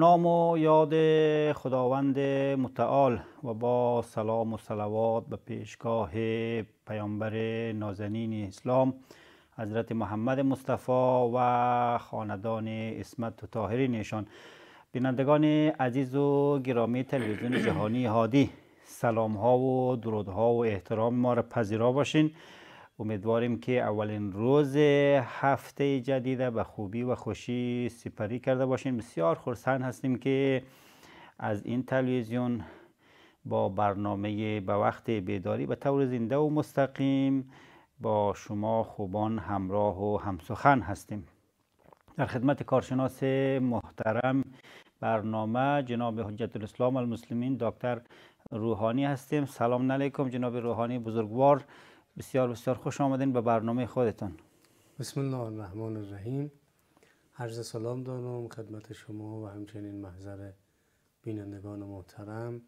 نام و یاد خداوند متعال و با سلام و صلوات به پیشگاه پیامبر نازنین اسلام حضرت محمد مصطفی و خاندان اسمت و طاهرین بینندگان عزیز و گرامی تلویزیون جهانی هادی سلام ها و درود ها و احترام ما را پذیرا باشین امیدواریم که اولین روز هفته جدیده به خوبی و خوشی سپری کرده باشین بسیار خورسند هستیم که از این تلویزیون با برنامه به وقت بیداری به طور زنده و مستقیم با شما خوبان همراه و همسخن هستیم در خدمت کارشناس محترم برنامه جناب حجت الاسلام المسلمین دکتر روحانی هستیم سلام علیکم جناب روحانی بزرگوار بسیار بسیار خوش آمدین به برنامه خودتان بسم الله الرحمن الرحیم عرض سلام دارم خدمت شما و همچنین محضر بینندگان محترم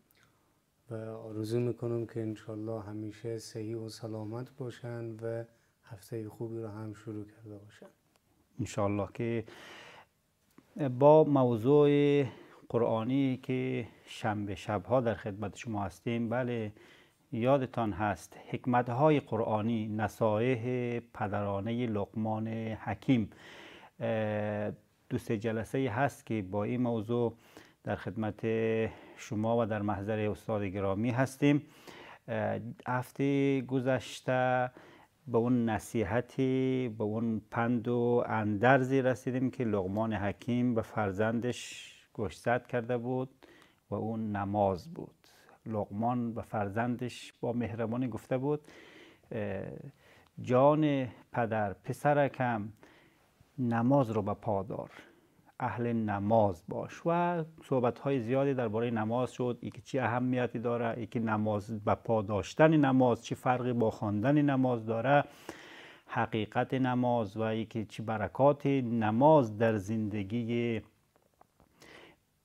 و آرزو میکنم که انشالله همیشه صحیح و سلامت باشند و هفته خوبی رو هم شروع کرده باشند انشالله که با موضوع قرآنی که شنبه شبها در خدمت شما هستیم بله یادتان هست حکمت های قرآنی نصایح پدرانه لقمان حکیم دو سه جلسه هست که با این موضوع در خدمت شما و در محضر استاد گرامی هستیم هفته گذشته به اون نصیحتی به اون پند و اندرزی رسیدیم که لغمان حکیم به فرزندش گوشزد کرده بود و اون نماز بود لقمان و فرزندش با مهربانی گفته بود جان پدر پسرکم نماز رو به پادار اهل نماز باش و صحبت های زیادی درباره نماز شد یکی چه اهمیتی داره یکی نماز به پا داشتن نماز چه فرقی با خواندن نماز داره حقیقت نماز و یکی چه برکات نماز در زندگی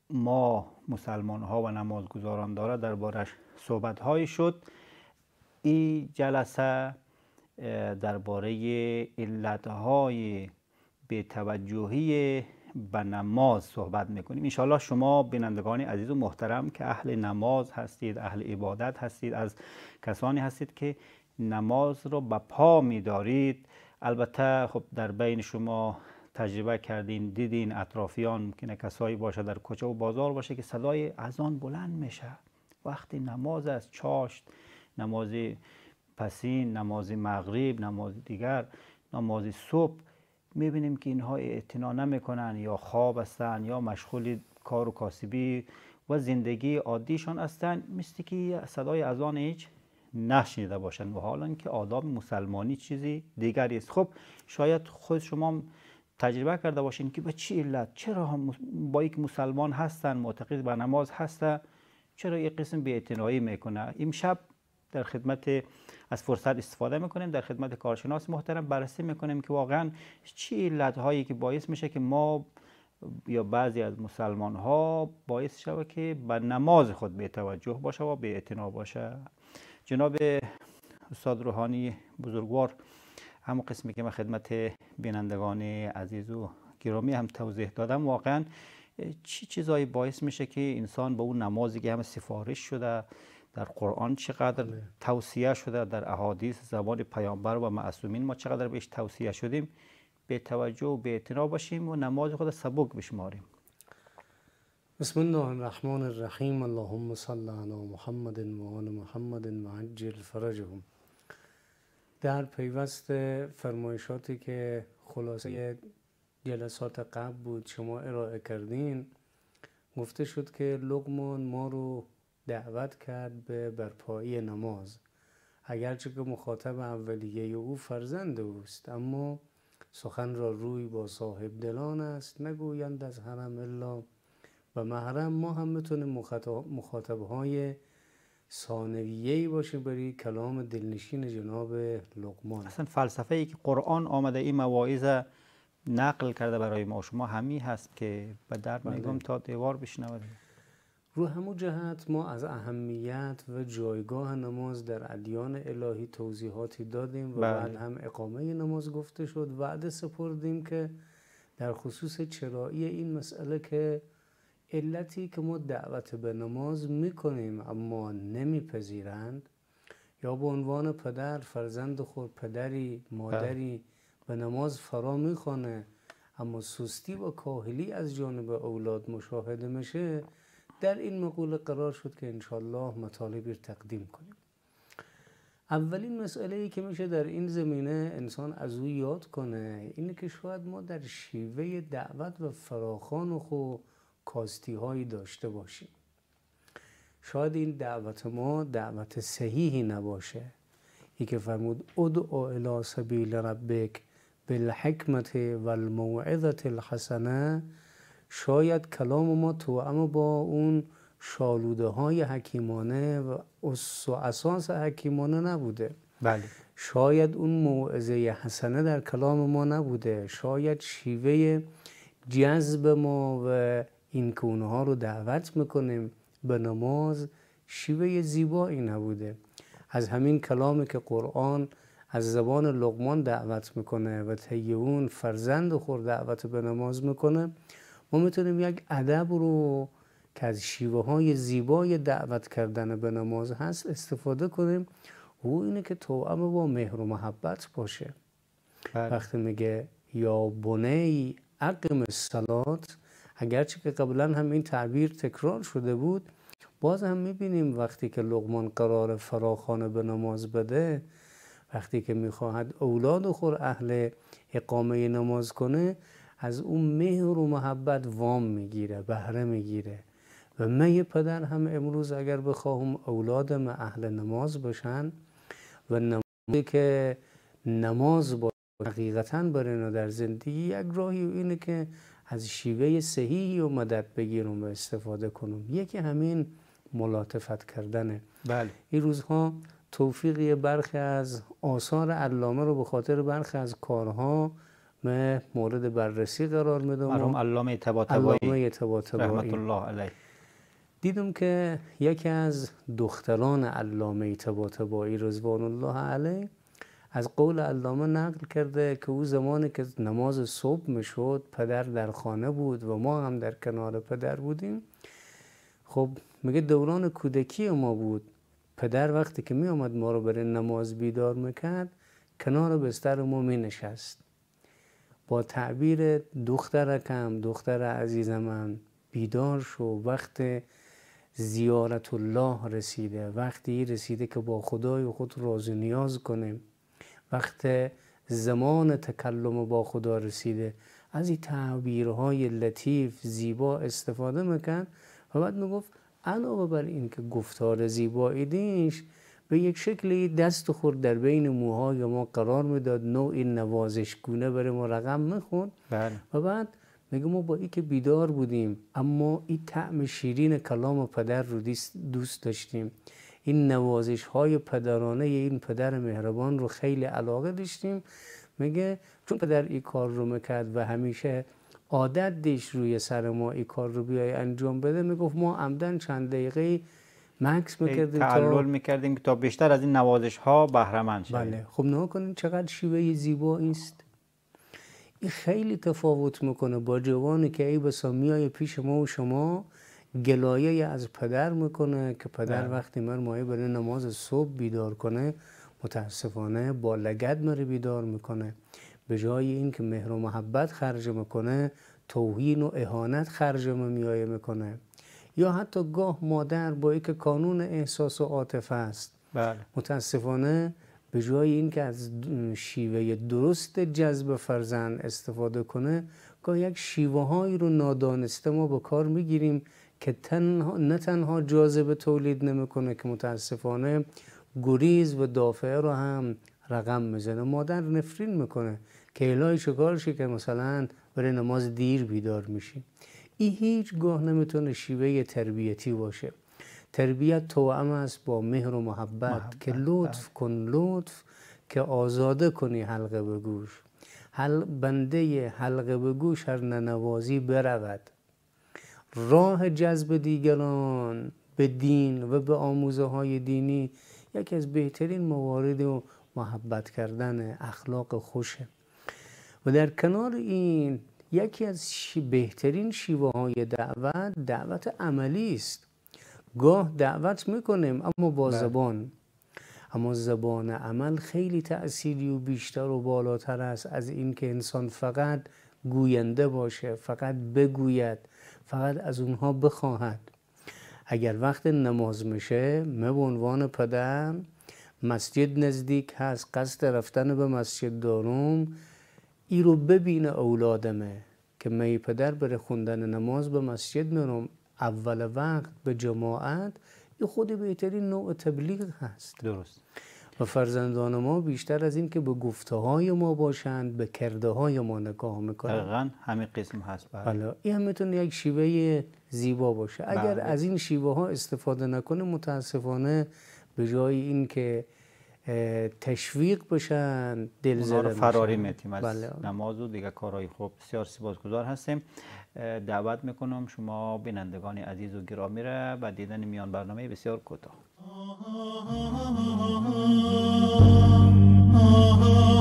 ما مسلمان ها و نمازگزاران داره دربارش صحبت های شد این جلسه درباره علت های به توجهی به نماز صحبت میکنیم انشاءالله شما بینندگان عزیز و محترم که اهل نماز هستید اهل عبادت هستید از کسانی هستید که نماز رو به پا میدارید البته خب در بین شما تجربه کردین دیدین اطرافیان ممکنه کسایی باشه در کوچه و بازار باشه که صدای اذان بلند میشه وقتی نماز از چاشت نماز پسین نماز مغرب نماز دیگر نماز صبح میبینیم که اینها اعتنا نمیکنن یا خواب هستن یا مشغول کار و کاسبی و زندگی عادیشان هستن مثل که صدای اذان هیچ نشنیده باشن و حالا که آداب مسلمانی چیزی دیگری است خب شاید خود شما تجربه کرده باشین که به چی علت چرا با یک مسلمان هستن معتقد به نماز هسته چرا یک قسم به اعتنایی میکنه امشب در خدمت از فرصت استفاده میکنیم در خدمت کارشناس محترم بررسی میکنیم که واقعا چی علت هایی که باعث میشه که ما یا بعضی از مسلمان ها باعث شوه که به نماز خود به توجه باشه و به اعتنا باشه جناب استاد روحانی بزرگوار همون قسمی که من خدمت بینندگان عزیز و گرامی هم توضیح دادم واقعا چی چیزایی باعث میشه که انسان به اون نمازی که هم سفارش شده در قرآن چقدر بله. توصیه شده در احادیث زبان پیامبر و معصومین ما چقدر بهش توصیه شدیم به توجه و به اعتنا باشیم و نماز خود سبک بشماریم بسم الله الرحمن الرحیم اللهم صل علی محمد و آل محمد و عجل فرجهم در پیوست فرمایشاتی که خلاصه جلسات قبل بود شما ارائه کردین گفته شد که لقمان ما رو دعوت کرد به برپایی نماز اگرچه که مخاطب اولیه او فرزند اوست اما سخن را روی با صاحب دلان است نگویند از حرم الا و محرم ما هم میتونیم مخاطب های ثانویه باشه برای کلام دلنشین جناب لقمان اصلا فلسفه ای که قرآن آمده این مواعظ نقل کرده برای ما شما همی هست که به درد میگم بله. تا دیوار بشنود رو همو جهت ما از اهمیت و جایگاه نماز در ادیان الهی توضیحاتی دادیم و بله. بعد هم اقامه نماز گفته شد وعده سپردیم که در خصوص چرایی این مسئله که علتی که ما دعوت به نماز میکنیم اما نمیپذیرند یا به عنوان پدر فرزند خود پدری مادری به نماز فرا میخوانه اما سستی و کاهلی از جانب اولاد مشاهده میشه در این مقوله قرار شد که انشالله مطالبی رو تقدیم کنیم اولین مسئله ای که میشه در این زمینه انسان از او یاد کنه اینه که شاید ما در شیوه دعوت و فراخان خود کاستی هایی داشته باشیم شاید این دعوت ما دعوت صحیحی نباشه ای که فرمود ادعو الی سبیل ربک بالحکمت و الحسنه شاید کلام ما اما با اون شالوده های حکیمانه و اساس حکیمانه نبوده بله. شاید اون موعظه حسنه در کلام ما نبوده شاید شیوه جذب ما و این که اونها رو دعوت میکنیم به نماز شیوه زیبایی نبوده از همین کلامی که قرآن از زبان لقمان دعوت میکنه و تیون فرزند خور دعوت به نماز میکنه ما میتونیم یک ادب رو که از شیوه های زیبای دعوت کردن به نماز هست استفاده کنیم او اینه که توعم با مهر و محبت باشه بله. وقتی میگه یا بنی اقم سلات اگرچه که قبلا هم این تعبیر تکرار شده بود باز هم میبینیم وقتی که لغمان قرار فراخانه به نماز بده وقتی که میخواهد اولاد و خور اهل اقامه نماز کنه از اون مهر و محبت وام میگیره بهره میگیره و من پدر هم امروز اگر بخواهم اولادم اهل نماز بشن و نمازی که نماز با حقیقتا در زندگی یک راهی اینه که از شیوه صحیحی و مدد بگیرم و استفاده کنم یکی همین ملاتفت کردنه بله. این روزها توفیقی برخی از آثار علامه رو به خاطر برخی از کارها من مورد بررسی قرار میدم مرحوم علامه طباطبایی علامه طباطبایی رحمت الله علیه دیدم که یکی از دختران علامه طباطبایی رضوان الله علیه از قول علامه نقل کرده که او زمانی که نماز صبح میشد پدر در خانه بود و ما هم در کنار پدر بودیم خب میگه دوران کودکی ما بود پدر وقتی که می ما رو برای نماز بیدار میکرد کنار بستر ما می نشست با تعبیر دخترکم دختر عزیزمم بیدار شو وقت زیارت الله رسیده وقتی رسیده که با خدای خود راز نیاز کنیم وقت زمان تکلم با خدا رسیده از این تعبیرهای لطیف زیبا استفاده میکن و بعد میگفت علاوه بر اینکه گفتار دیش به یک شکلی دست خورد در بین موهای ما قرار میداد نوعی نوازش گونه بر ما رقم میخوند بله. و بعد میگه ما با ای که بیدار بودیم اما این طعم شیرین کلام پدر رو دوست داشتیم این نوازش های پدرانه این پدر مهربان رو خیلی علاقه داشتیم میگه چون پدر این کار رو میکرد و همیشه عادت دیش روی سر ما این کار رو بیای انجام بده میگفت ما عمدن چند دقیقه مکس میکردیم تعلل میکردیم که تا بیشتر از این نوازش ها بهره مند بله خب نه کنین چقدر شیوه زیبا است این خیلی تفاوت میکنه با جوانی که ای بسا میای پیش ما و شما گلایه از پدر میکنه که پدر بله. وقتی من مایه برای نماز صبح بیدار کنه متاسفانه با لگد مره بیدار میکنه به جای اینکه مهر و محبت خرج میکنه توهین و اهانت خرج میایه میکنه یا حتی گاه مادر با اینکه کانون احساس و عاطفه است بله. متاسفانه به جای اینکه از شیوه درست جذب فرزند استفاده کنه گاه یک شیوه هایی رو نادانسته ما به کار میگیریم که تنها نه تنها جاذبه تولید نمیکنه که متاسفانه گریز و دافعه رو هم رقم میزنه مادر نفرین میکنه که الهی چکار که مثلا برای نماز دیر بیدار میشی این هیچگاه نمیتونه شیوه تربیتی باشه تربیت توام است با مهر و محبت, که بله. لطف کن لطف که آزاده کنی حلقه به گوش حل بنده حلقه به گوش هر ننوازی برود راه جذب دیگران به دین و به آموزه های دینی یکی از بهترین موارد و محبت کردن اخلاق خوشه و در کنار این یکی از بهترین شیوه های دعوت دعوت عملی است گاه دعوت میکنیم اما با بله. زبان اما زبان عمل خیلی تأثیری و بیشتر و بالاتر است از اینکه انسان فقط گوینده باشه فقط بگوید فقط از اونها بخواهد اگر وقت نماز میشه من به عنوان پدر مسجد نزدیک هست قصد رفتن به مسجد دارم ای رو ببینه اولادمه که می پدر بره خوندن نماز به مسجد میرم اول وقت به جماعت یه خود بهترین نوع تبلیغ هست درست و فرزندان ما بیشتر از این که به گفته های ما باشند به کرده های ما نگاه میکنند دقیقا همین قسم هست بله این هم میتونه یک شیوه زیبا باشه اگر بله. از این شیوه ها استفاده نکنه متاسفانه به جای این که تشویق بشن دل زده فراری میتیم از بله. نماز و دیگه کارهای خوب بسیار سپاسگزار هستیم دعوت میکنم شما بینندگان عزیز و گرامی را به دیدن میان برنامه بسیار کوتاه Oh, oh, oh,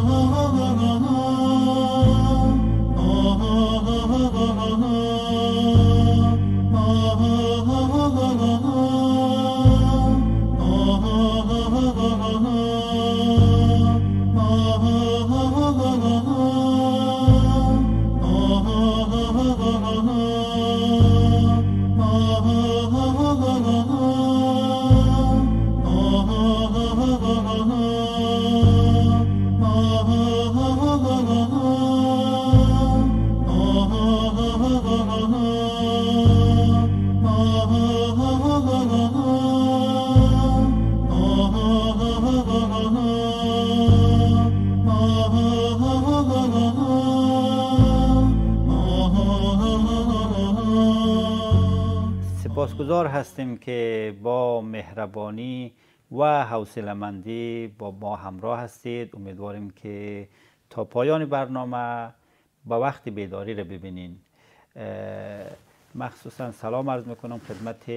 امیدوار هستیم که با مهربانی و مندی با ما همراه هستید امیدواریم که تا پایان برنامه با وقت بیداری را ببینین مخصوصا سلام عرض میکنم خدمت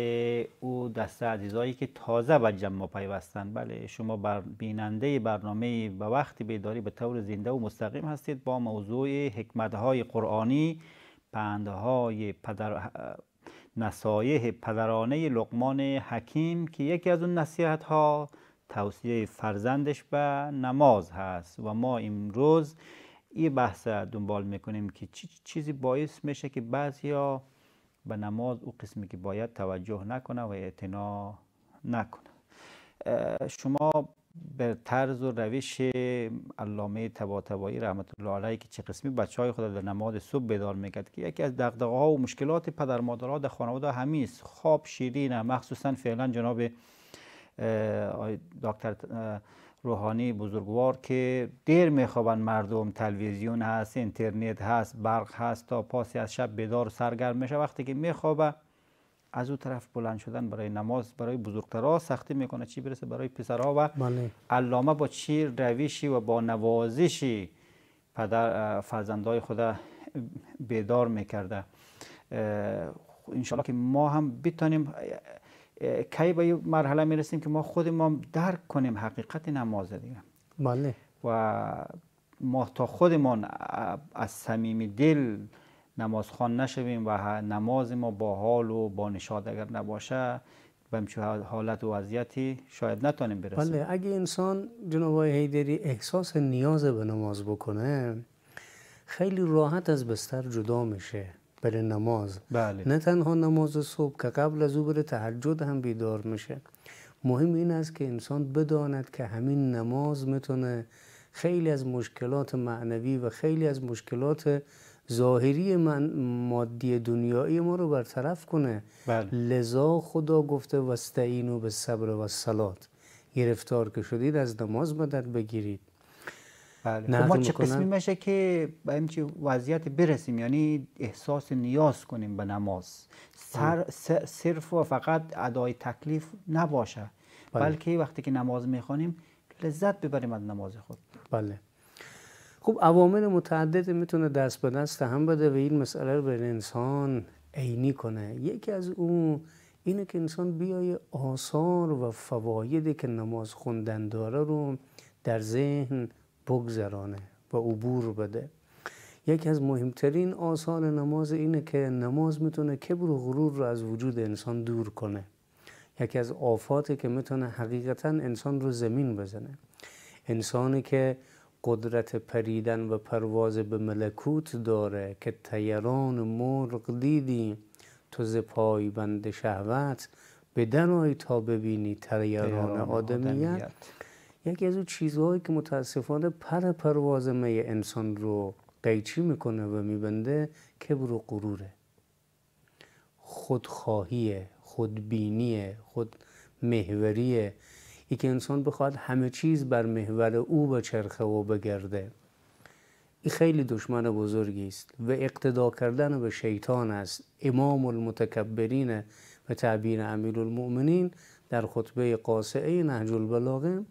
او دسته عزیزایی که تازه به جمع پیوستن بله شما بر بیننده برنامه به وقت بیداری به طور زنده و مستقیم هستید با موضوع حکمت های قرآنی پندهای پدر نصایح پدرانه لقمان حکیم که یکی از اون نصیحت ها توصیه فرزندش به نماز هست و ما امروز این بحث دنبال میکنیم که چیزی باعث میشه که بعضی ها به نماز او قسمی که باید توجه نکنه و اعتنا نکنه شما به طرز و روش علامه تبایی رحمت الله علیه که چه قسمی بچه های خود در نماز صبح بیدار میکرد که یکی از دقدقه ها و مشکلات پدر مادرها در خانواده همین خواب شیرینه مخصوصا فعلا جناب دکتر روحانی بزرگوار که دیر میخوابن مردم تلویزیون هست اینترنت هست برق هست تا پاسی از شب بدار سرگرم میشه وقتی که میخوابه از او طرف بلند شدن برای نماز برای بزرگترها سختی میکنه چی برسه برای پسرها و بله. علامه با چی رویشی و با نوازشی پدر فرزندای خود بیدار میکرده انشالله که ما هم بتانیم کی به مرحله میرسیم که ما خود درک کنیم حقیقت نماز دیگه بله. و ما تا خودمان از صمیم دل خوان نشویم و نماز ما با حال و با نشاد اگر نباشه به همچون حالت و وضعیتی شاید نتونیم برسیم بله اگه انسان جناب هیدری احساس نیاز به نماز بکنه خیلی راحت از بستر جدا میشه برای نماز بله. نه تنها نماز صبح که قبل از او بره تحجد هم بیدار میشه مهم این است که انسان بداند که همین نماز میتونه خیلی از مشکلات معنوی و خیلی از مشکلات ظاهری من مادی دنیایی ما رو برطرف کنه بله. لذا خدا گفته وستعینو به صبر و سلات گرفتار که شدید از نماز مدد بگیرید بله. خب ما چه قسمی میشه که به همچی وضعیت برسیم یعنی احساس نیاز کنیم به نماز سر، صرف و فقط ادای تکلیف نباشه بله. بلکه وقتی که نماز میخوانیم لذت ببریم از نماز خود بله خب عوامل متعدد میتونه دست به دست هم بده و این مسئله رو به انسان عینی کنه یکی از اون اینه که انسان بیای آثار و فوایدی که نماز خوندن داره رو در ذهن بگذرانه و عبور بده یکی از مهمترین آثار نماز اینه که نماز میتونه کبر و غرور رو از وجود انسان دور کنه یکی از آفاتی که میتونه حقیقتا انسان رو زمین بزنه انسانی که قدرت پریدن و پرواز به ملکوت داره که تیران مرغ دیدی تو ز پای بند شهوت به تا ببینی تیران آدمیت یکی از اون چیزهایی که متاسفانه پر پرواز می انسان رو قیچی میکنه و میبنده که و غروره خودخواهیه خودبینیه خود ای انسان بخواد همه چیز بر محور او و چرخه و بگرده این خیلی دشمن بزرگی است و اقتدا کردن به شیطان است امام المتکبرین و تعبیر المؤمنین در خطبه قاسعه نهج البلاغه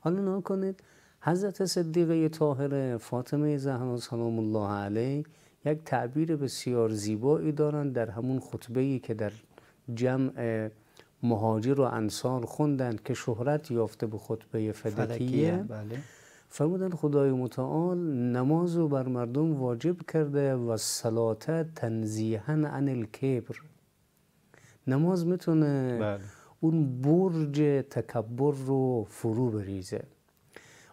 حالا نا کنید حضرت صدیقه طاهر فاطمه زهرا سلام الله علیه یک تعبیر بسیار زیبایی دارند در همون خطبه ای که در جمع مهاجر و انصار خوندند که شهرت یافته به خطبه فدکیه بله. فرمودن خدای متعال نماز رو بر مردم واجب کرده و صلات تنزیحا عن الکبر نماز میتونه بله. اون برج تکبر رو فرو بریزه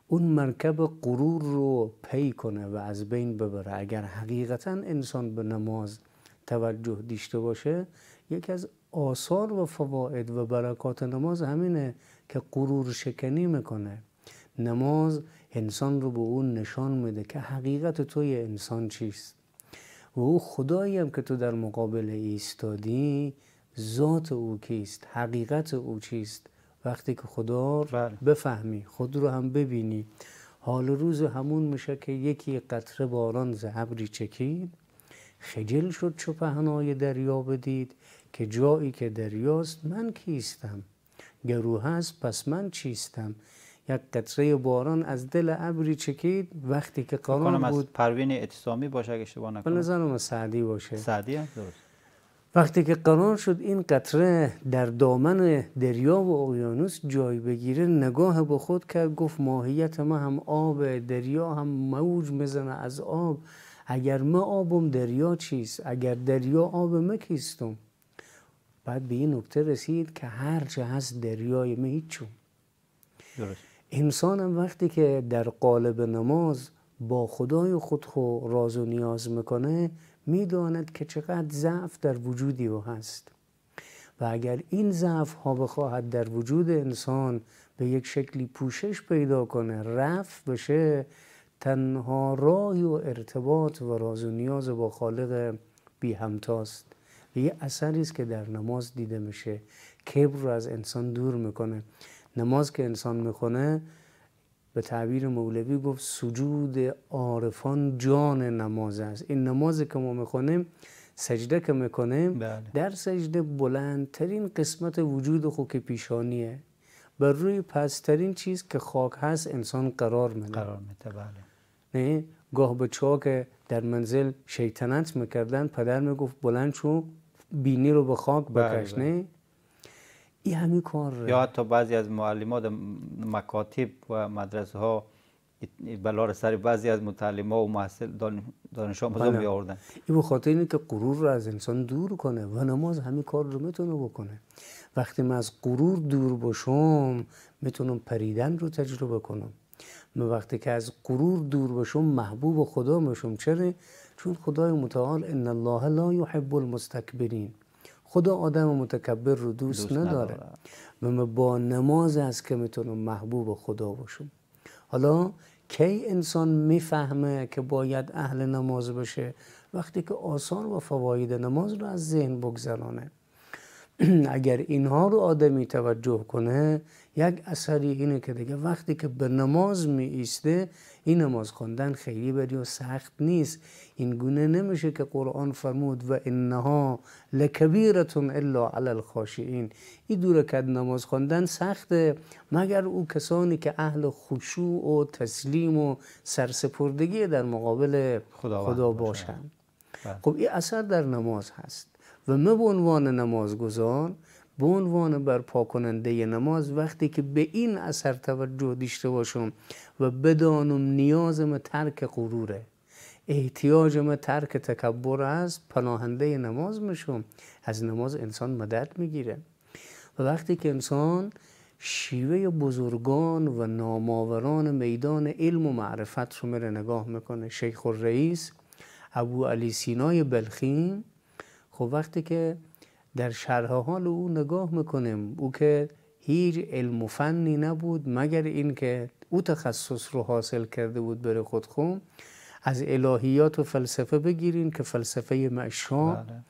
اون مرکب غرور رو پی کنه و از بین ببره اگر حقیقتا انسان به نماز توجه دیشته باشه یکی از آثار و فواید و برکات نماز همینه که غرور شکنی میکنه نماز انسان رو به اون نشان میده که حقیقت توی انسان چیست و او خدایی هم که تو در مقابل ایستادی ذات او کیست حقیقت او چیست وقتی که خدا بله. بفهمی خود رو هم ببینی حال روز همون میشه که یکی قطره باران ز چکید خجل شد چو پهنای دریا بدید که جایی که دریاست من کیستم گروه هست پس من چیستم یک قطره باران از دل ابری چکید وقتی که قانون بود از پروین اعتصامی باشه اگه اشتباه نکنم نظرم سعدی باشه سعدی درست وقتی که قرار شد این قطره در دامن دریا و اقیانوس جای بگیره نگاه به خود کرد گفت ماهیت ما هم آب دریا هم موج میزنه از آب اگر ما آبم دریا چیست اگر دریا آب ما کیستم بعد به این نکته رسید که هر چه هست دریای ما انسان هم وقتی که در قالب نماز با خدای خود خو راز و نیاز میکنه میداند که چقدر ضعف در وجودی او هست و اگر این ضعف ها بخواهد در وجود انسان به یک شکلی پوشش پیدا کنه رفع بشه تنها راهی و ارتباط و راز و نیاز با خالق بی همتاست یه اثری است که در نماز دیده میشه کبر رو از انسان دور میکنه نماز که انسان میکنه به تعبیر مولوی گفت سجود عارفان جان نماز است این نماز که ما میخونیم سجده که میکنیم بله. در سجده بلندترین قسمت وجود خود که پیشانیه بر روی پسترین چیز که خاک هست انسان قرار میده قرار میده بله نه گاه به چاک در منزل شیطنت میکردن پدر میگفت بلند شو بینی رو به خاک بله، بکشنه بله. این همین کار یا حتی بعضی از معلمات مکاتب و مدرسه ها بلار سر بعضی از متعلم و محصل دانش آموزان بله. بیاوردن این بخاطر اینه که غرور رو از انسان دور کنه و نماز همین کار رو میتونه بکنه وقتی من از غرور دور باشم میتونم پریدن رو تجربه کنم من وقتی که از غرور دور باشم محبوب خدا میشم چرا چون خدای متعال ان الله لا یحب المستکبرین خدا آدم متکبر رو دوست, نداره و با نماز است که میتونم محبوب خدا باشم حالا کی انسان میفهمه که باید اهل نماز بشه وقتی که آثار و فواید نماز رو از ذهن بگذرانه اگر اینها رو آدمی توجه کنه یک اثری اینه که دیگه وقتی که به نماز می ایسته این نماز خواندن خیلی و سخت نیست این گونه نمیشه که قرآن فرمود و انها لکبیرتون الا علی الخاشعین این دوره که نماز خواندن سخته مگر او کسانی که اهل خشوع و تسلیم و سرسپردگی در مقابل خدا, خدا باشند بله. خب این اثر در نماز هست و نه به عنوان نمازگزار به عنوان برپا کننده نماز وقتی که به این اثر توجه داشته باشم و بدانم نیازم ترک غروره احتیاجم ترک تکبر است پناهنده نماز میشم از نماز انسان مدد میگیره و وقتی که انسان شیوه بزرگان و ناماوران میدان علم و معرفت رو میره نگاه میکنه شیخ الرئیس ابو علی سینای بلخیم خب وقتی که در شرح حال او نگاه میکنیم او که هیچ علم و فنی نبود مگر اینکه او تخصص رو حاصل کرده بود برای خود خون از الهیات و فلسفه بگیرین که فلسفه معشا بله.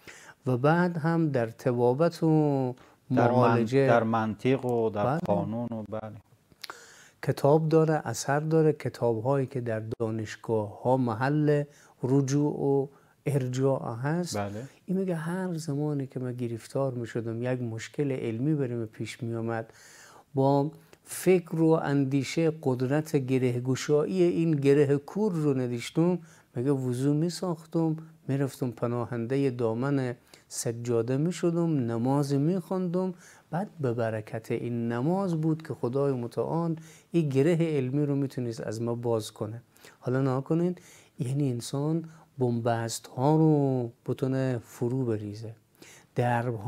و بعد هم در توابت و در, منطق و در بله. قانون و بله کتاب داره اثر داره کتاب هایی که در دانشگاه ها محل رجوع و ارجاع هست بله. این میگه هر زمانی که من گرفتار میشدم یک مشکل علمی بریم پیش میامد با فکر و اندیشه قدرت گشایی این گره کور رو ندیشتم مگه وضو میساختم ساختم میرفتم پناهنده دامن سجاده میشدم نمازی نماز می بعد به برکت این نماز بود که خدای متعال این گره علمی رو میتونید از ما باز کنه حالا ناکنین یعنی انسان بومبست ها رو بتونه فرو بریزه درب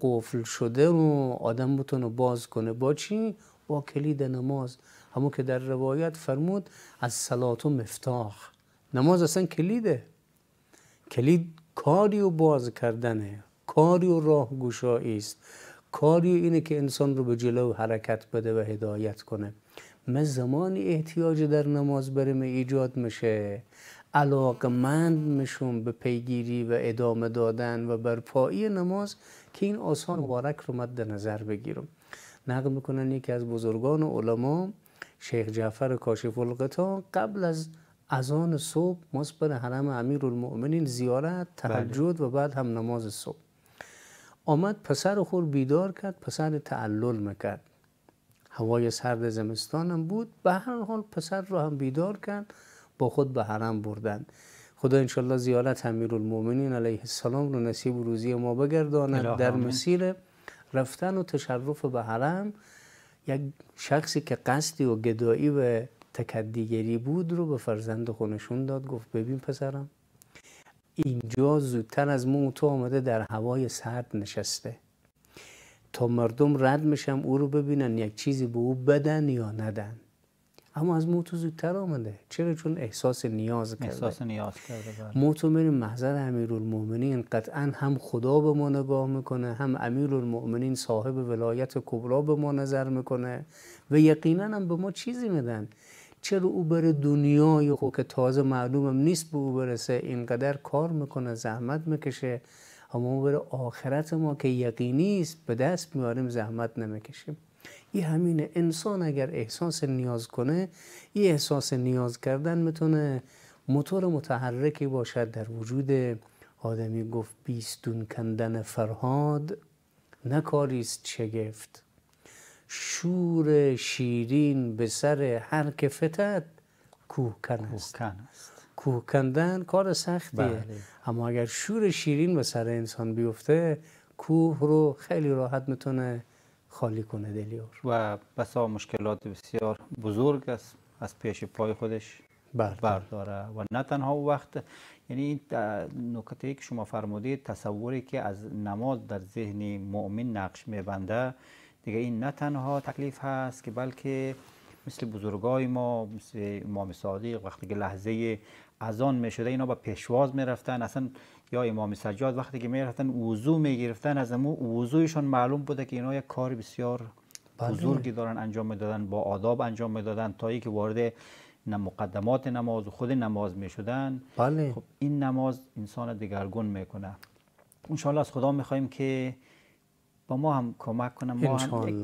قفل شده رو آدم بتونه باز کنه با چی؟ با کلید نماز همون که در روایت فرمود از سلات و مفتاح نماز اصلا کلیده کلید کاری و باز کردنه کاری و راه گوشایی است کاری اینه که انسان رو به جلو حرکت بده و هدایت کنه ما زمانی احتیاج در نماز برم ایجاد میشه علاقمند میشون به پیگیری و ادامه دادن و برپایی نماز که این آسان مبارک رو مد نظر بگیرم نقل میکنن یکی از بزرگان و علما شیخ جعفر کاشف القطا قبل از اذان صبح مصبر بر حرم المؤمنین زیارت بله. تحجد و بعد هم نماز صبح آمد پسر خور بیدار کرد پسر تعلل میکرد هوای سرد زمستانم بود به هر حال پسر رو هم بیدار کرد با خود به حرم بردن خدا انشالله زیارت المومنین علیه السلام رو نصیب روزی ما بگرداند در مسیر رفتن و تشرف به حرم یک شخصی که قصدی و گدایی و تکدیگری بود رو به فرزند خونشون داد گفت ببین پسرم اینجا زودتر از موت تو آمده در هوای سرد نشسته تا مردم رد میشم او رو ببینن یک چیزی به او بدن یا ندن اما از موتو زودتر آمده چرا چون احساس نیاز کرده احساس نیاز کرده بله. موتو میریم محضر المومنین قطعا هم خدا به ما نگاه میکنه هم امیر المؤمنین صاحب ولایت کبرا به ما نظر میکنه و یقینا هم به ما چیزی میدن چرا او بره دنیای خود که تازه معلومم نیست به او برسه اینقدر کار میکنه زحمت میکشه اما بره آخرت ما که یقینی است به دست میاریم زحمت نمیکشیم این همین انسان اگر احساس نیاز کنه این احساس نیاز کردن میتونه موتور متحرکی باشد در وجود آدمی گفت بیستون کندن فرهاد نکاریست شگفت شور شیرین به سر هر که کوه کوهکن است کوه کندن کار سختیه بله. اما اگر شور شیرین به سر انسان بیفته کوه رو خیلی راحت میتونه خالی کنه دلیار و بسا مشکلات بسیار بزرگ است از پیش پای خودش برداره و نه تنها وقت یعنی این نکته که شما فرمودید تصوری که از نماز در ذهن مؤمن نقش میبنده دیگه این نه تنها تکلیف هست که بلکه مثل بزرگای ما مثل امام صادق وقتی که لحظه اذان میشده اینا با پیشواز میرفتن اصلا یا امام سجاد وقتی که میرفتن وضو گرفتن از امو وضوعشان معلوم بوده که اینا یک کار بسیار بله. بزرگی دارن انجام میدادن با آداب انجام میدادن تا که وارد مقدمات نماز و خود نماز میشدن بله. خب این نماز انسان دگرگون میکنه انشاءالله از خدا میخوایم که با ما هم کمک کنه ما هم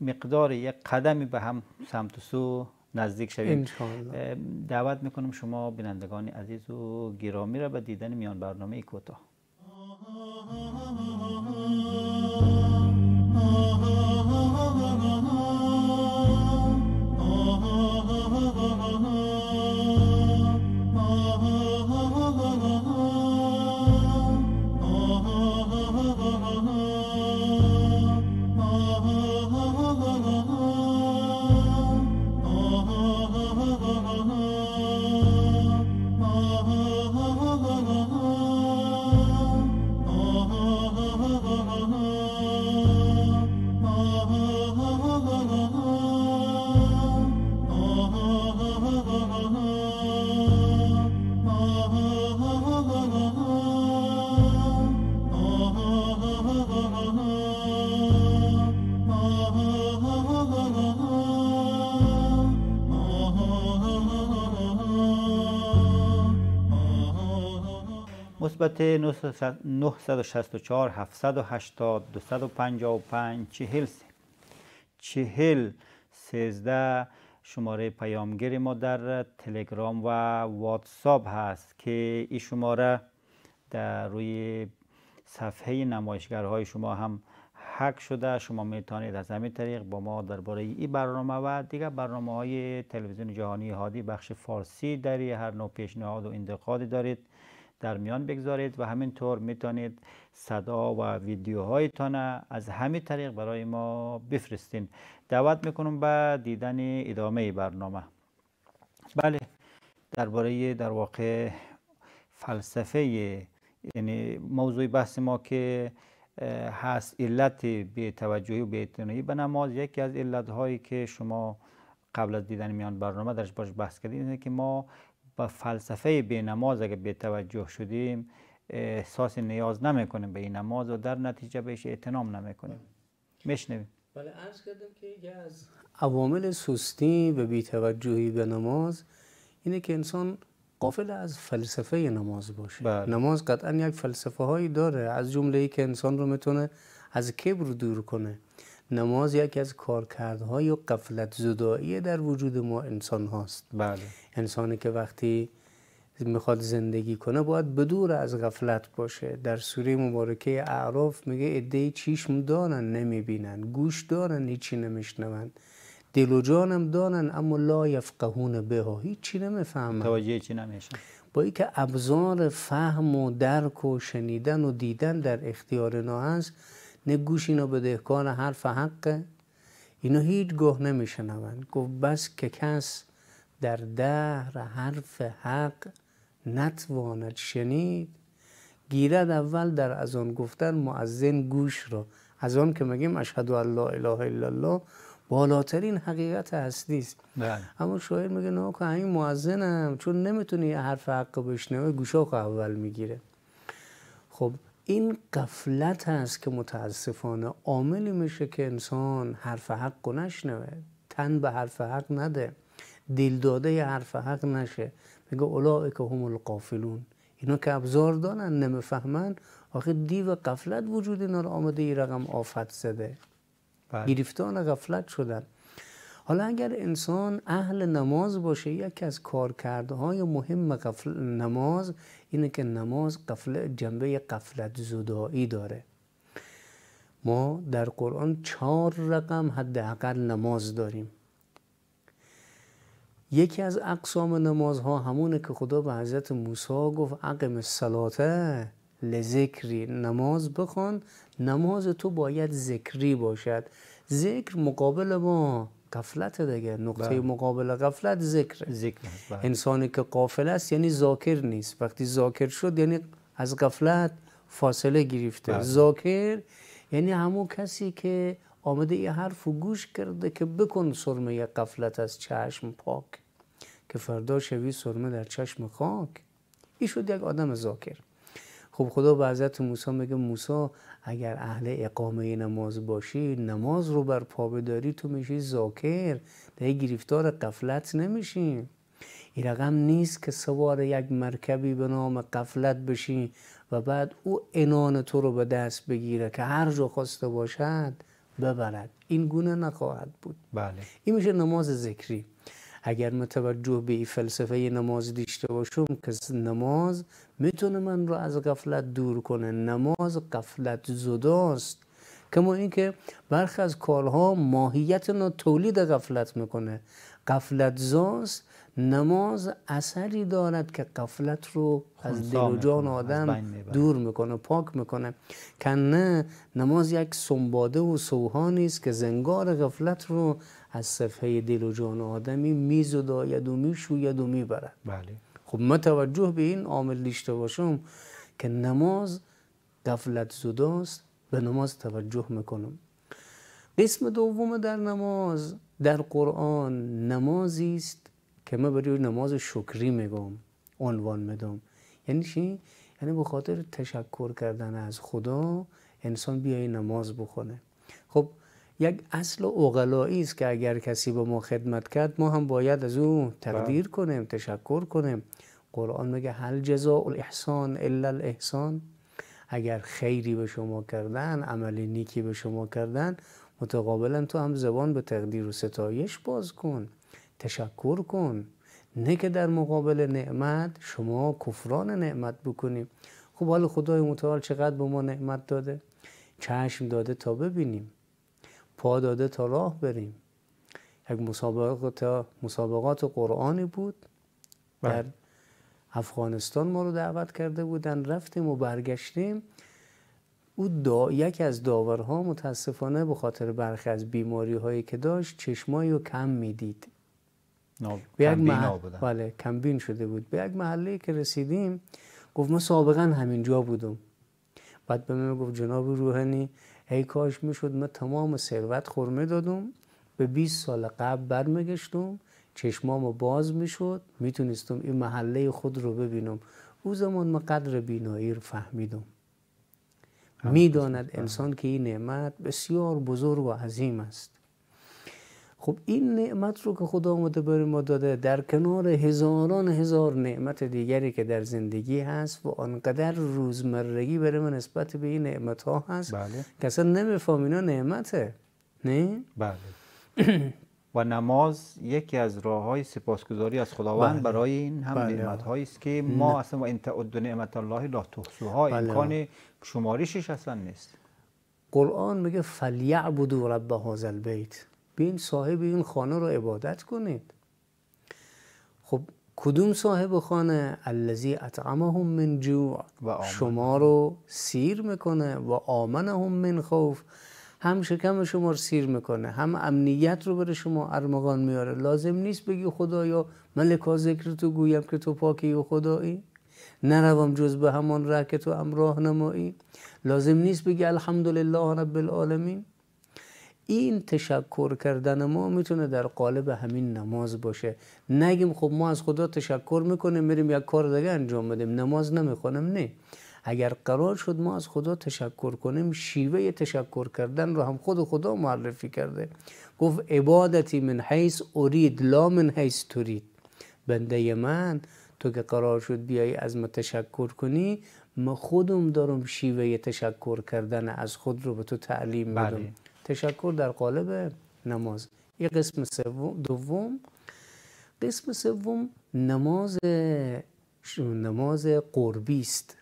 مقدار یک قدمی به هم سمت سو نزدیک شوید دعوت میکنم شما بینندگان عزیز و گرامی را به دیدن میان برنامه کوتاه البته 964 780 255 40 40 13 شماره پیامگیر ما در تلگرام و واتساپ هست که این شماره در روی صفحه نمایشگرهای شما هم حک شده شما میتونید از همین طریق با ما درباره این برنامه و دیگر برنامه های تلویزیون جهانی هادی بخش فارسی در هر نوع پیشنهاد و انتقادی دارید در میان بگذارید و همینطور میتونید صدا و ویدیوهایتان از همین طریق برای ما بفرستین دعوت میکنم به دیدن ادامه برنامه بله درباره در واقع فلسفه یعنی موضوع بحث ما که هست علت به توجهی و به به نماز یکی از علت هایی که شما قبل از دیدن میان برنامه درش باش بحث کردیم اینه که ما و فلسفه به نماز اگر به توجه شدیم احساس نیاز نمیکنیم به این نماز و در نتیجه بهش اعتنام نمیکنیم میشنویم بله. بله عرض کردم که یکی از عوامل سستی و توجهی به نماز اینه که انسان قافل از فلسفه نماز باشه بله. نماز قطعا یک فلسفه هایی داره از جمله ای که انسان رو میتونه از کبر دور کنه نماز یکی از کارکردهای و قفلت زدایی در وجود ما انسان هاست بله. انسانی که وقتی میخواد زندگی کنه باید بدور از غفلت باشه در سوره مبارکه اعراف میگه عده چیشم دارن نمیبینن گوش دارن هیچی نمیشنوند دل و جانم دارن اما لا یفقهون ها هیچی نمیفهمن توجه چی نمیشن با اینکه ابزار فهم و درک و شنیدن و دیدن در اختیار ما هست نه گوش اینا بدهکار حرف حقه اینا هیچگاه نمیشنوند گفت بس که کس در دهر حرف حق نتواند شنید گیرد اول در از آن گفتن معزن گوش را از آن که میگیم اشهد الله اله الا الله بالاترین حقیقت هستی است بله. اما شاعر میگه نه که همین معزنم چون نمیتونی حرف حق بشنوه گوشاک اول میگیره خب این قفلت هست که متاسفانه عاملی میشه که انسان حرف حق نشنوه تن به حرف حق نده دل داده حرف حق نشه میگه اولائک که هم القافلون اینا که ابزار دارن نمیفهمن آخه دیو قفلت وجود اینا رو آمده ای رقم آفت زده بله. گریفتان غفلت شدن حالا اگر انسان اهل نماز باشه یکی از کارکردهای مهم قفل نماز اینه که نماز قفل جنبه قفلت زدایی داره ما در قرآن چهار رقم حداقل نماز داریم یکی از اقسام نمازها همونه که خدا به حضرت موسی گفت عقم سلاته لذکری نماز بخوان نماز تو باید ذکری باشد ذکر مقابل ما قفلت دیگه نقطه بله. مقابل قفلت ذکر ذکر بله. انسانی که قافل است یعنی ذاکر نیست وقتی ذاکر شد یعنی از قفلت فاصله گرفته بله. ذاکر یعنی همون کسی که آمده یه حرف و گوش کرده که بکن سرمه یه قفلت از چشم پاک که فردا شوی سرمه در چشم خاک ای شد یک آدم ذاکر خب خدا به حضرت موسی میگه موسی اگر اهل اقامه نماز باشی نماز رو بر پا بداری تو میشی زاکر به گرفتار قفلت نمیشی این رقم نیست که سوار یک مرکبی به نام قفلت بشی و بعد او انان تو رو به دست بگیره که هر جا خواسته باشد ببرد این گونه نخواهد بود بله. این میشه نماز ذکری اگر متوجه توجه به این فلسفه نماز داشته باشم که نماز میتونه من رو از قفلت دور کنه نماز قفلت زداست کما اینکه برخی از کارها ماهیت نو تولید قفلت میکنه قفلت زاست نماز اثری دارد که قفلت رو از دل جان آدم دور میکنه پاک میکنه که نه نماز یک سنباده و سوهانی است که زنگار قفلت رو از صفحه دل و جان آدمی میزداید و میشوید و میبرد بله خب من توجه به این عامل داشته باشم که نماز دفلت زداست به نماز توجه میکنم قسم دوم در نماز در قرآن نمازی است که ما برای نماز شکری میگم عنوان میدم یعنی چی یعنی به خاطر تشکر کردن از خدا انسان بیای نماز بخونه خب یک اصل اوغلایی است که اگر کسی به ما خدمت کرد ما هم باید از او تقدیر بله. کنیم تشکر کنیم قرآن میگه هل جزاء الاحسان الا الاحسان اگر خیری به شما کردن عمل نیکی به شما کردن متقابلا تو هم زبان به تقدیر و ستایش باز کن تشکر کن نه که در مقابل نعمت شما کفران نعمت بکنیم خب حال خدای متعال چقدر به ما نعمت داده چشم داده تا ببینیم پا داده تا راه بریم یک مسابقات, مسابقات قرآنی بود بله. در افغانستان ما رو دعوت کرده بودن رفتیم و برگشتیم او دا... یک از داورها متاسفانه به خاطر برخی از بیماری هایی که داشت چشمایی رو کم میدید ناب... بله کمبین شده بود به یک محله که رسیدیم گفت ما سابقا همینجا بودم بعد به من گفت جناب روحانی هی کاش میشد من تمام ثروت خورمه دادم به 20 سال قبل برمگشتم چشمام باز میشد میتونستم این محله خود رو ببینم او زمان من قدر بینایی رو فهمیدم خب، میداند انسان که این نعمت بسیار بزرگ و عظیم است خب این نعمت رو که خدا آمده بر ما داده در کنار هزاران هزار نعمت دیگری که در زندگی هست و آنقدر روزمرگی برای من نسبت به این نعمت ها هست بله. کسا نمیفهم اینا نعمته نه؟ بله و نماز یکی از راه های سپاسگزاری از خداوند بله. برای این هم بله. نعمت است که ما نه. اصلا و این تعد نعمت الله لا تحصوها بله. امکان شماریشش اصلا نیست قرآن میگه فلیعبدو رب هذا بیت. بین صاحب این خانه رو عبادت کنید خب کدوم صاحب خانه الذی اطعمهم من جوع و شما رو سیر میکنه و امنهم من خوف هم شکم شما رو سیر میکنه هم امنیت رو بر شما ارمغان میاره لازم نیست بگی خدایا ملکا ذکر تو گویم که تو پاکی و خدایی نروم جز به همان ره که تو امراه نمایی لازم نیست بگی الحمدلله رب العالمین این تشکر کردن ما میتونه در قالب همین نماز باشه نگیم خب ما از خدا تشکر میکنیم میریم یک کار دیگه انجام بدیم نماز نمیخونم نه اگر قرار شد ما از خدا تشکر کنیم شیوه تشکر کردن رو هم خود خدا معرفی کرده گفت عبادتی من حیث ارید لا من حیث تورید بنده من تو که قرار شد بیای از ما تشکر کنی ما خودم دارم شیوه تشکر کردن از خود رو به تو تعلیم میدم بله. تشکر در قالب نماز این قسم دوم قسم سوم نماز نماز قربی است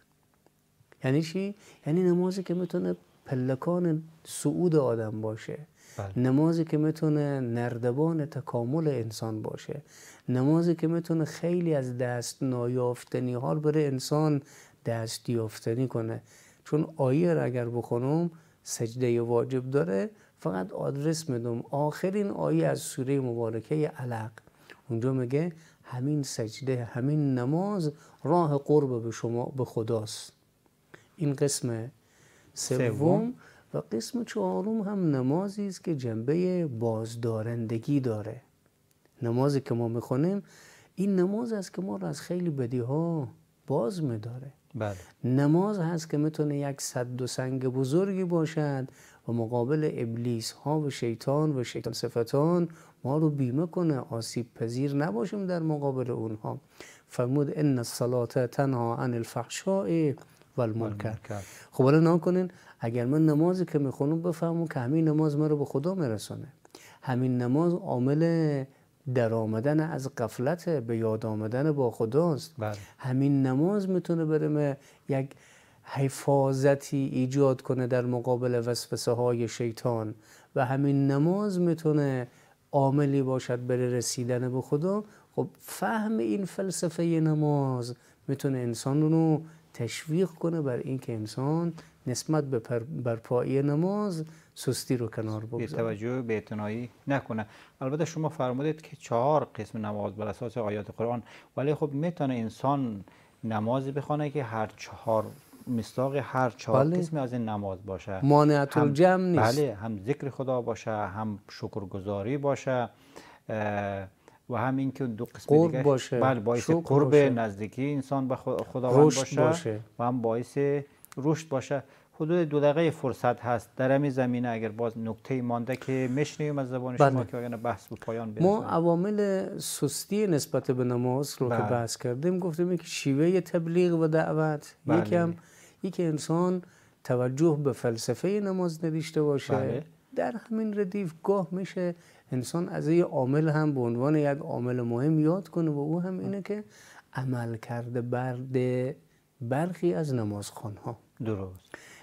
یعنی چی یعنی نمازی که میتونه پلکان صعود آدم باشه بله. نمازی که میتونه نردبان تکامل انسان باشه نمازی که میتونه خیلی از دست نایافتنی حال بره انسان دست یافتنی کنه چون آیه اگر بخونم سجده واجب داره فقط آدرس میدم آخرین آیه از سوره مبارکه علق اونجا میگه همین سجده همین نماز راه قرب به شما به خداست این قسم سوم و قسم چهارم هم نمازی است که جنبه بازدارندگی داره نمازی که ما میخونیم این نماز است که ما را از خیلی بدی ها باز میداره بله. نماز هست که میتونه یک صد و سنگ بزرگی باشد و مقابل ابلیس ها و شیطان و شیطان صفتان ما رو بیمه کنه آسیب پذیر نباشیم در مقابل اونها فرمود ان الصلاه تنها عن الفحشاء و خب الان نکنین اگر من نمازی که میخونم بفهمم که همین نماز من رو به خدا میرسونه همین نماز عامل در آمدن از قفلت به یاد آمدن با خداست بله. همین نماز میتونه برمه یک حفاظتی ایجاد کنه در مقابل وسوسه های شیطان و همین نماز میتونه عاملی باشد برای رسیدن به خدا خب فهم این فلسفه نماز میتونه انسان رو تشویق کنه بر اینکه انسان نسبت به برپایی نماز سستی رو کنار به توجه به اعتنایی نکنه البته شما فرمودید که چهار قسم نماز بر اساس آیات قرآن ولی خب میتونه انسان نماز بخونه که هر چهار مستاق هر چهار بله. قسم از این نماز باشه مانعت الجمع نیست بله هم ذکر خدا باشه هم شکرگزاری باشه و هم اینکه دو قسم دیگه باشه بله باعث قرب نزدیکی انسان به خداوند باشه, و هم باعث رشد باشه حدود دو دقیقه فرصت هست در همین زمینه اگر باز نکته مانده که میشنیم از زبان شما بله. که اگر بحث به پایان برسه ما عوامل سستی نسبت به نماز رو که بله. بحث کردیم گفتیم که شیوه تبلیغ و دعوت بله. یکم یکی انسان توجه به فلسفه نماز نداشته باشه در همین ردیف گاه میشه انسان از این عامل هم به عنوان یک عامل مهم یاد کنه و او هم اینه که عمل کرده برده برخی از ها درست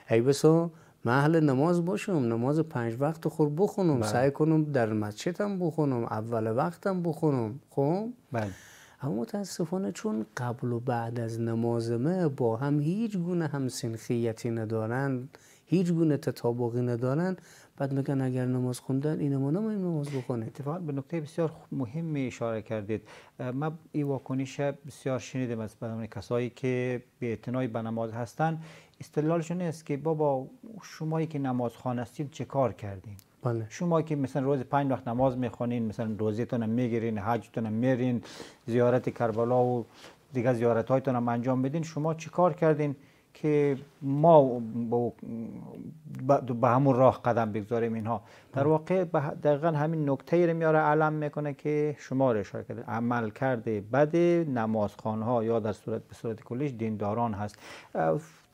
ای بسا من اهل نماز باشم نماز پنج وقت خور بخونم بله. سعی کنم در مسجد بخونم اول وقتم بخونم خب بله. اما متاسفانه چون قبل و بعد از نماز با هم هیچ گونه همسنخیتی ندارند هیچ گونه تطابقی ندارند بعد میگن اگر نماز خوندن این ما نماز بخونه اتفاقا به نکته بسیار مهمی اشاره کردید من این واکنش بسیار شنیدم از کسایی که به اعتنای به نماز هستن استدلالشون است که بابا شمایی که نمازخوان هستید چه کار کردین بله. شما که مثلا روز پنج وقت نماز میخونین مثلا روزیتون میگیرین حجتون میرین زیارت کربلا و دیگه زیارت انجام بدین شما چیکار کردین که ما به همون راه قدم بگذاریم اینها در واقع دقیقا همین نکته رو میاره علم میکنه که شما رو اشاره کرده عمل کرده بد نمازخانها یا در صورت به صورت کلیش دینداران هست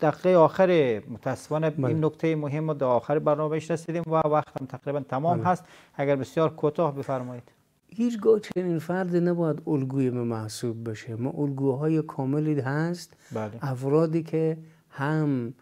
دقیقه آخر متاسفانه این بله. نکته مهم رو در آخر برنامهش رسیدیم و وقت هم تقریبا تمام بله. هست اگر بسیار کوتاه بفرمایید هیچگاه چنین فردی نباید الگوی ما محسوب بشه ما الگوهای کاملی هست بله. افرادی که هم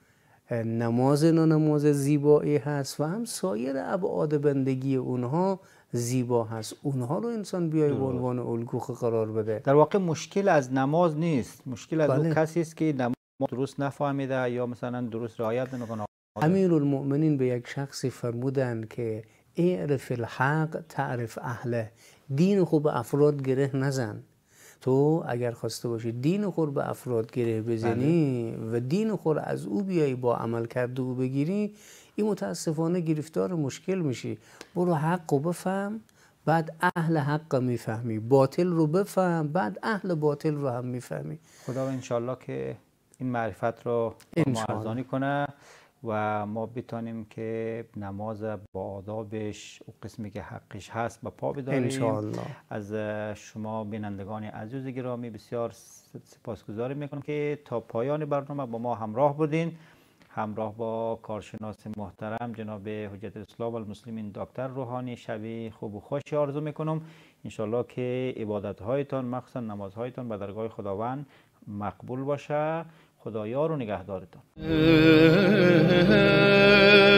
نماز نماز زیبایی هست و هم سایر ابعاد بندگی اونها زیبا هست اونها رو انسان بیای به عنوان الگو قرار بده در واقع مشکل از نماز نیست مشکل از اون بله. کسی است که نماز درست نفهمیده یا مثلا درست رعایت نکنه امیر به یک شخصی فرمودند که اعرف الحق تعرف اهله دین خوب افراد گره نزن تو اگر خواسته باشی دین خور به افراد گره بزنی بله. و دین خور از او بیایی با عمل کرده او بگیری این متاسفانه گرفتار مشکل میشی برو حق و بفهم بعد اهل حق میفهمی باطل رو بفهم بعد اهل باطل رو هم میفهمی خدا و انشالله که این معرفت رو معرضانی کنه و ما بتانیم که نماز با آدابش او قسمی که حقش هست به پا بداریم از شما بینندگان عزیز گرامی بسیار سپاسگزاری میکنم که تا پایان برنامه با ما همراه بودین همراه با کارشناس محترم جناب حجت اسلام المسلمین دکتر روحانی شبی خوب و خوشی آرزو میکنم انشالله که عبادت هایتان مخصوصا نمازهایتان به درگاه خداوند مقبول باشه خدایا رو نگهدارتان